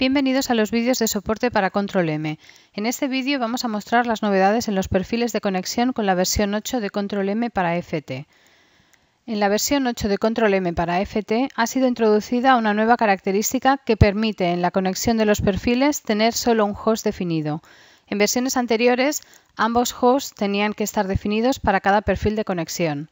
Bienvenidos a los vídeos de soporte para Control M. En este vídeo vamos a mostrar las novedades en los perfiles de conexión con la versión 8 de Control M para FT. En la versión 8 de Control M para FT ha sido introducida una nueva característica que permite en la conexión de los perfiles tener solo un host definido. En versiones anteriores, ambos hosts tenían que estar definidos para cada perfil de conexión.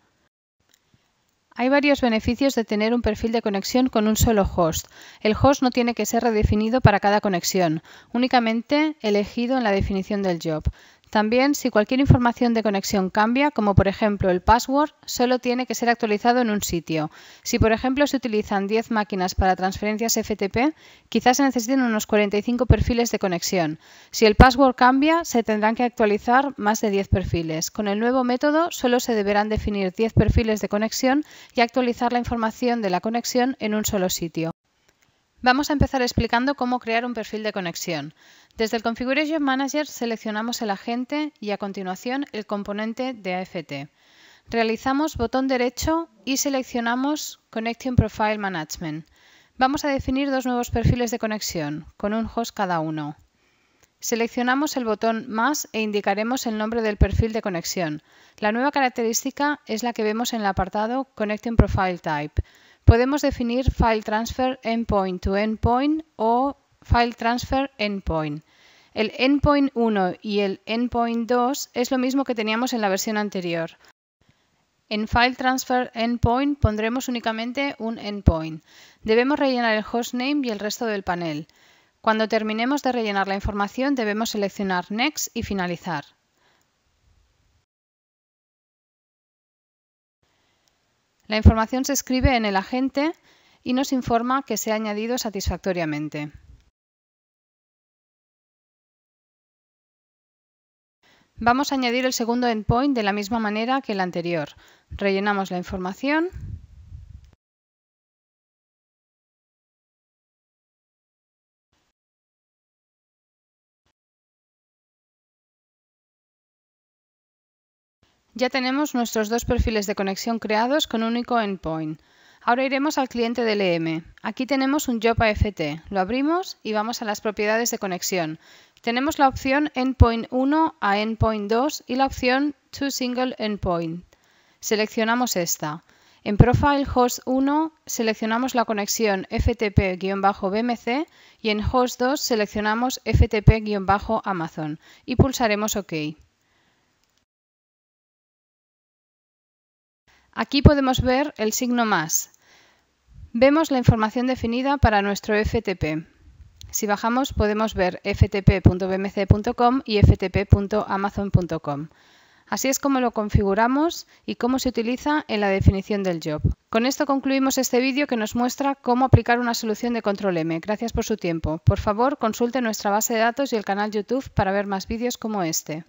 Hay varios beneficios de tener un perfil de conexión con un solo host. El host no tiene que ser redefinido para cada conexión, únicamente elegido en la definición del job. También, si cualquier información de conexión cambia, como por ejemplo el password, solo tiene que ser actualizado en un sitio. Si por ejemplo se utilizan 10 máquinas para transferencias FTP, quizás se necesiten unos 45 perfiles de conexión. Si el password cambia, se tendrán que actualizar más de 10 perfiles. Con el nuevo método, solo se deberán definir 10 perfiles de conexión y actualizar la información de la conexión en un solo sitio. Vamos a empezar explicando cómo crear un perfil de conexión. Desde el Configuration Manager seleccionamos el agente y a continuación el componente de AFT. Realizamos botón derecho y seleccionamos Connection Profile Management. Vamos a definir dos nuevos perfiles de conexión, con un host cada uno. Seleccionamos el botón más e indicaremos el nombre del perfil de conexión. La nueva característica es la que vemos en el apartado Connection Profile Type. Podemos definir File Transfer Endpoint to Endpoint o File Transfer Endpoint. El Endpoint 1 y el Endpoint 2 es lo mismo que teníamos en la versión anterior. En File Transfer Endpoint pondremos únicamente un endpoint. Debemos rellenar el hostname y el resto del panel. Cuando terminemos de rellenar la información debemos seleccionar Next y finalizar. La información se escribe en el agente y nos informa que se ha añadido satisfactoriamente. Vamos a añadir el segundo endpoint de la misma manera que el anterior. Rellenamos la información Ya tenemos nuestros dos perfiles de conexión creados con un único endpoint. Ahora iremos al cliente del EM. Aquí tenemos un job AFT. Lo abrimos y vamos a las propiedades de conexión. Tenemos la opción Endpoint 1 a Endpoint 2 y la opción To Single Endpoint. Seleccionamos esta. En Profile Host 1 seleccionamos la conexión FTP-BMC y en Host 2 seleccionamos FTP-Amazon y pulsaremos OK. Aquí podemos ver el signo más. Vemos la información definida para nuestro FTP. Si bajamos podemos ver ftp.bmc.com y ftp.amazon.com. Así es como lo configuramos y cómo se utiliza en la definición del job. Con esto concluimos este vídeo que nos muestra cómo aplicar una solución de control M. Gracias por su tiempo. Por favor, consulte nuestra base de datos y el canal YouTube para ver más vídeos como este.